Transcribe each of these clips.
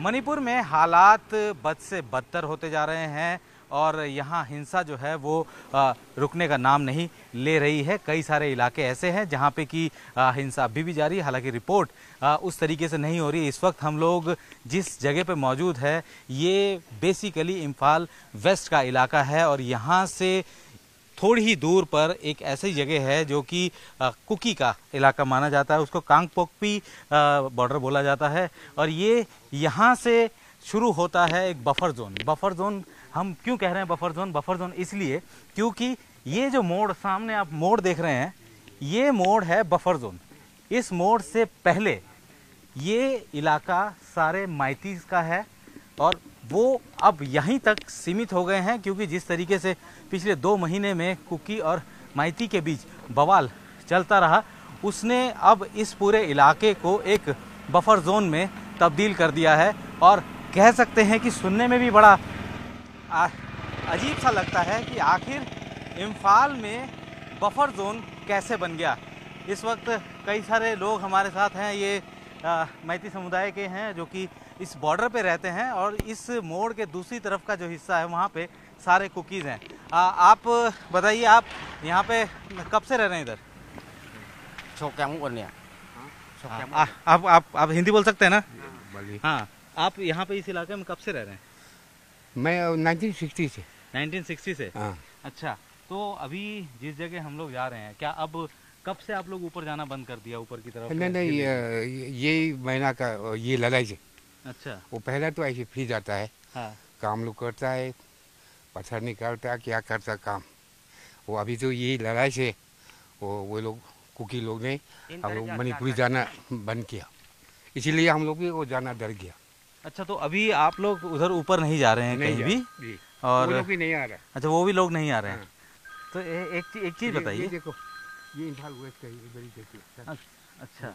मणिपुर में हालात बद से बदतर होते जा रहे हैं और यहाँ हिंसा जो है वो रुकने का नाम नहीं ले रही है कई सारे इलाके ऐसे हैं जहाँ पे कि हिंसा अभी भी जारी है हालांकि रिपोर्ट उस तरीके से नहीं हो रही इस वक्त हम लोग जिस जगह पे मौजूद है ये बेसिकली इम्फाल वेस्ट का इलाका है और यहाँ से थोड़ी ही दूर पर एक ऐसी जगह है जो कि कुकी का इलाका माना जाता है उसको कांगपोकपी बॉर्डर बोला जाता है और ये यहाँ से शुरू होता है एक बफर जोन बफर जोन हम क्यों कह रहे हैं बफर जोन बफर जोन इसलिए क्योंकि ये जो मोड़ सामने आप मोड़ देख रहे हैं ये मोड़ है बफर जोन इस मोड़ से पहले ये इलाका सारे माइतीज का है और वो अब यहीं तक सीमित हो गए हैं क्योंकि जिस तरीके से पिछले दो महीने में कुकी और माइती के बीच बवाल चलता रहा उसने अब इस पूरे इलाके को एक बफर जोन में तब्दील कर दिया है और कह सकते हैं कि सुनने में भी बड़ा अजीब सा लगता है कि आखिर इम्फाल में बफर जोन कैसे बन गया इस वक्त कई सारे लोग हमारे साथ हैं ये मैती समुदाय के हैं जो कि इस बॉर्डर पे रहते हैं और इस मोड़ के दूसरी तरफ का जो हिस्सा है वहाँ पे सारे कुकीज़ हैं आप बताइए आप यहाँ पे कब से रह रहे हैं इधर छोकैमू हाँ। आप आप आप हिंदी बोल सकते हैं ना हाँ, हाँ आप यहाँ पे इस इलाके में कब से रह रहे हैं मैं सिक्सटी से सिक्सटी से आ, हाँ। अच्छा तो अभी जिस जगह हम लोग जा रहे हैं क्या अब कब से आप लोग ऊपर जाना बंद कर दिया ऊपर की तरफ नहीं नहीं ये महीना का ये लड़ाई अच्छा वो पहले तो ऐसे फ्री जाता है हाँ। काम लोग करता है पत्थर निकालता है क्या करता काम वो अभी तो यही लड़ाई से वो वो लोग कुकी लोग ने हम लोग मणिपुरी जाना बंद किया इसीलिए हम लोग भी वो जाना डर गया अच्छा तो अभी आप लोग उधर ऊपर नहीं जा रहे हैं कहीं भी और वो भी नहीं आ रहा अच्छा वो भी लोग नहीं आ रहे हैं हाँ। तो ए, एक एक चीज बताइए देखो ये इंफाल वेस्ट कहीं बड़ी देखिए अच्छा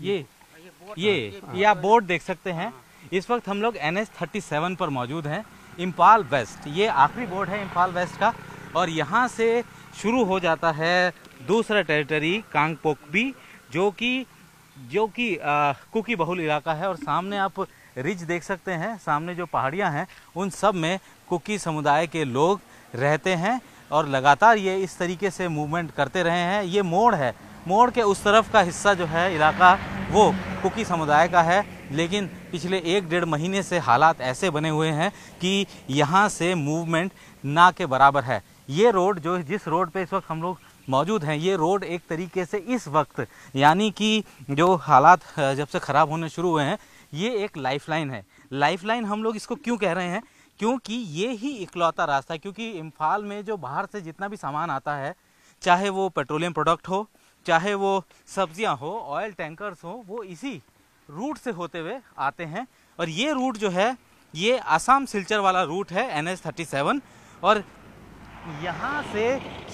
ये ये ये आप बोर्ड देख सकते हैं इस वक्त हम लोग एन एच थर्टी सेवन पर मौजूद हैं इम्पाल वेस्ट ये आखिरी बोर्ड है इम्पाल वेस्ट का और यहाँ से शुरू हो जाता है दूसरा टेरिटरी कांग जो कि जो कि कुकी बहुल इलाका है और सामने आप रिज देख सकते हैं सामने जो पहाड़ियाँ हैं उन सब में कुकी समुदाय के लोग रहते हैं और लगातार ये इस तरीके से मूवमेंट करते रहे हैं ये मोड़ है मोड़ के उस तरफ का हिस्सा जो है इलाका वो कुकी समुदाय का है लेकिन पिछले एक डेढ़ महीने से हालात ऐसे बने हुए हैं कि यहाँ से मूवमेंट ना के बराबर है ये रोड जो जिस रोड पे इस वक्त हम लोग मौजूद हैं ये रोड एक तरीके से इस वक्त यानी कि जो हालात जब से ख़राब होने शुरू हुए हैं ये एक लाइफलाइन है लाइफलाइन हम लोग इसको क्यों कह रहे हैं क्योंकि ये ही इकलौता रास्ता है क्योंकि इम्फाल में जो बाहर से जितना भी सामान आता है चाहे वो पेट्रोलियम प्रोडक्ट हो चाहे वो सब्जियां हो ऑयल टैंकर्स हो वो इसी रूट से होते हुए आते हैं और ये रूट जो है ये आसाम सिलचर वाला रूट है एन एच थर्टी सेवन और यहाँ से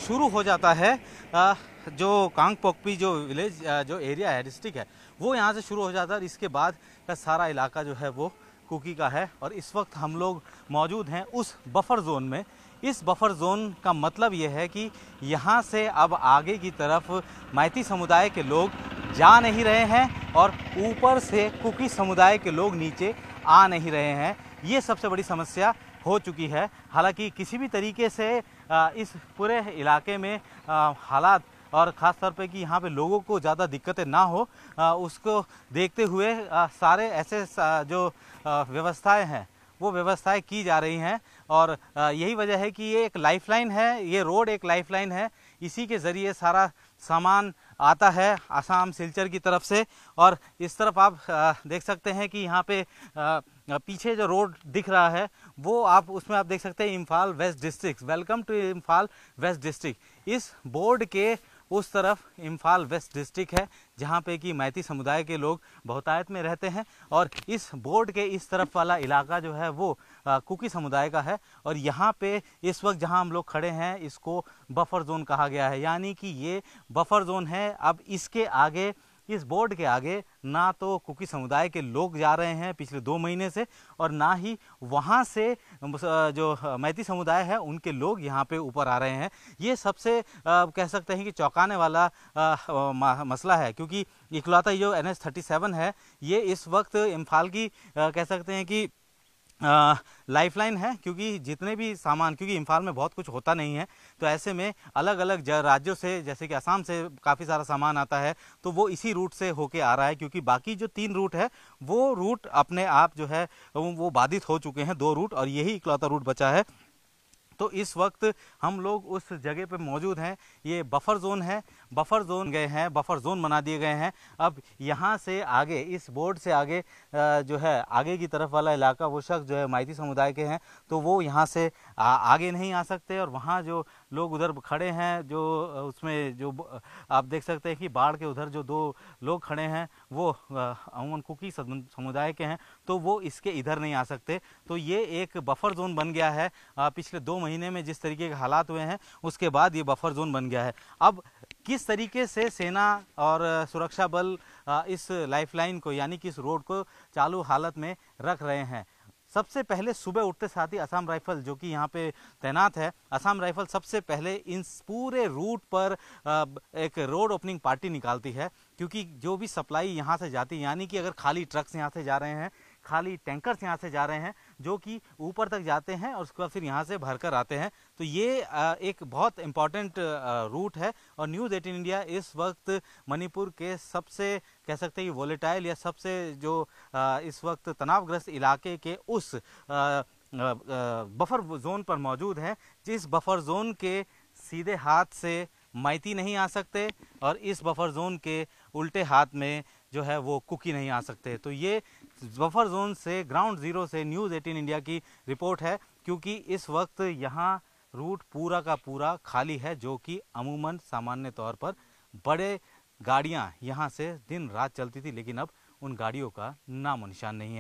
शुरू हो जाता है जो कांग पोकपी जो विलेज जो एरिया है डिस्ट्रिक्ट है वो यहाँ से शुरू हो जाता है और इसके बाद का सारा इलाका जो है वो कुकी का है और इस वक्त हम लोग मौजूद हैं उस बफर जोन में इस बफर जोन का मतलब यह है कि यहाँ से अब आगे की तरफ मैथी समुदाय के लोग जा नहीं रहे हैं और ऊपर से कुकी समुदाय के लोग नीचे आ नहीं रहे हैं ये सबसे बड़ी समस्या हो चुकी है हालांकि किसी भी तरीके से इस पूरे इलाके में हालात और ख़ास तौर पे कि यहाँ पे लोगों को ज़्यादा दिक्कतें ना हो उसको देखते हुए सारे ऐसे जो व्यवस्थाएं हैं वो व्यवस्थाएं की जा रही हैं और यही वजह है कि ये एक लाइफलाइन है ये रोड एक लाइफलाइन है इसी के ज़रिए सारा सामान आता है आसाम सिलचर की तरफ से और इस तरफ आप देख सकते हैं कि यहाँ पे पीछे जो रोड दिख रहा है वो आप उसमें आप देख सकते हैं Imphal west district welcome to Imphal west district इस बोर्ड के उस तरफ इम्फाल वेस्ट डिस्ट्रिक्ट है जहाँ पे कि मैती समुदाय के लोग बहुतायत में रहते हैं और इस बोर्ड के इस तरफ वाला इलाका जो है वो आ, कुकी समुदाय का है और यहाँ पे इस वक्त जहाँ हम लोग खड़े हैं इसको बफर जोन कहा गया है यानी कि ये बफर जोन है अब इसके आगे इस बोर्ड के आगे ना तो कुकी समुदाय के लोग जा रहे हैं पिछले दो महीने से और ना ही वहाँ से जो मैती समुदाय है उनके लोग यहाँ पे ऊपर आ रहे हैं ये सबसे कह सकते हैं कि चौंकाने वाला मसला है क्योंकि इकलौता जो एन एस थर्टी सेवन है ये इस वक्त इम्फाल की कह सकते हैं कि लाइफलाइन है क्योंकि जितने भी सामान क्योंकि इम्फाल में बहुत कुछ होता नहीं है तो ऐसे में अलग अलग राज्यों से जैसे कि आसाम से काफ़ी सारा सामान आता है तो वो इसी रूट से होके आ रहा है क्योंकि बाकी जो तीन रूट है वो रूट अपने आप जो है वो बाधित हो चुके हैं दो रूट और यही इकलौता रूट बचा है तो इस वक्त हम लोग उस जगह पे मौजूद हैं ये बफर जोन है बफर जोन गए हैं बफर जोन बना दिए गए हैं अब यहाँ से आगे इस बोर्ड से आगे जो है आगे की तरफ वाला इलाका वो शख्स जो है माइती समुदाय के हैं तो वो यहाँ से आ, आगे नहीं आ सकते और वहाँ जो लोग उधर खड़े हैं जो उसमें जो आप देख सकते हैं कि बाढ़ के उधर जो दो लोग खड़े हैं वो अमूमन कुकी समुदाय के हैं तो वो इसके इधर नहीं आ सकते तो ये एक बफर जोन बन गया है पिछले दो महीने में जिस तरीके के हालात हुए हैं उसके बाद ये बफर जोन बन गया है अब किस तरीके से सेना और सुरक्षा बल इस लाइफलाइन को यानी कि इस रोड को चालू हालत में रख रहे हैं सबसे पहले सुबह उठते साथ ही असम राइफल जो कि यहाँ पे तैनात है असम राइफल सबसे पहले इन पूरे रूट पर एक रोड ओपनिंग पार्टी निकालती है क्योंकि जो भी सप्लाई यहाँ से जाती है यानी कि अगर खाली ट्रक्स यहाँ से जा रहे हैं खाली टैंकर्स यहाँ से जा रहे हैं जो कि ऊपर तक जाते हैं और उसके बाद फिर यहाँ से भरकर आते हैं तो ये एक बहुत इम्पॉर्टेंट रूट है और न्यूज़ एटीन इंडिया इस वक्त मणिपुर के सबसे कह सकते हैं कि वोलेटाइल या सबसे जो इस वक्त तनावग्रस्त इलाके के उस बफर जोन पर मौजूद हैं जिस बफर जोन के सीधे हाथ से माइती नहीं आ सकते और इस बफर जोन के उल्टे हाथ में जो है वो कुकी नहीं आ सकते तो ये बफर जोन से ग्राउंड ज़ीरो से न्यूज़ 18 इंडिया की रिपोर्ट है क्योंकि इस वक्त यहाँ रूट पूरा का पूरा खाली है जो कि अमूमन सामान्य तौर पर बड़े गाड़ियाँ यहाँ से दिन रात चलती थी लेकिन अब उन गाड़ियों का नामो निशान नहीं है